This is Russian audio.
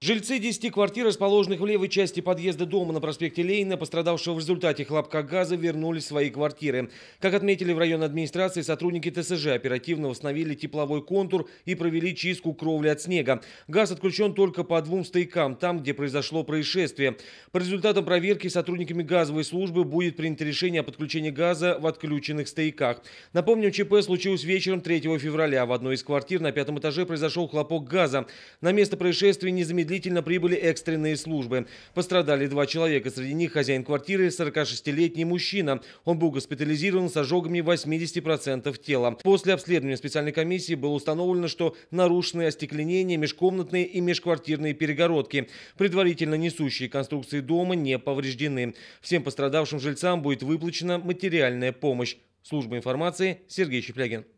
Жильцы 10 квартир, расположенных в левой части подъезда дома на проспекте Ленина, пострадавшего в результате хлопка газа, вернулись в свои квартиры. Как отметили в районной администрации, сотрудники ТСЖ оперативно восстановили тепловой контур и провели чистку кровли от снега. Газ отключен только по двум стоякам, там, где произошло происшествие. По результатам проверки сотрудниками газовой службы будет принято решение о подключении газа в отключенных стояках. Напомним, ЧП случилось вечером 3 февраля. В одной из квартир на пятом этаже произошел хлопок газа. На место происшествия незамедлительно незамедлительно прибыли экстренные службы. Пострадали два человека, среди них хозяин квартиры, 46-летний мужчина. Он был госпитализирован с ожогами 80% тела. После обследования специальной комиссии было установлено, что нарушены остекленения, межкомнатные и межквартирные перегородки. Предварительно несущие конструкции дома не повреждены. Всем пострадавшим жильцам будет выплачена материальная помощь. Служба информации Сергей Щеплягин.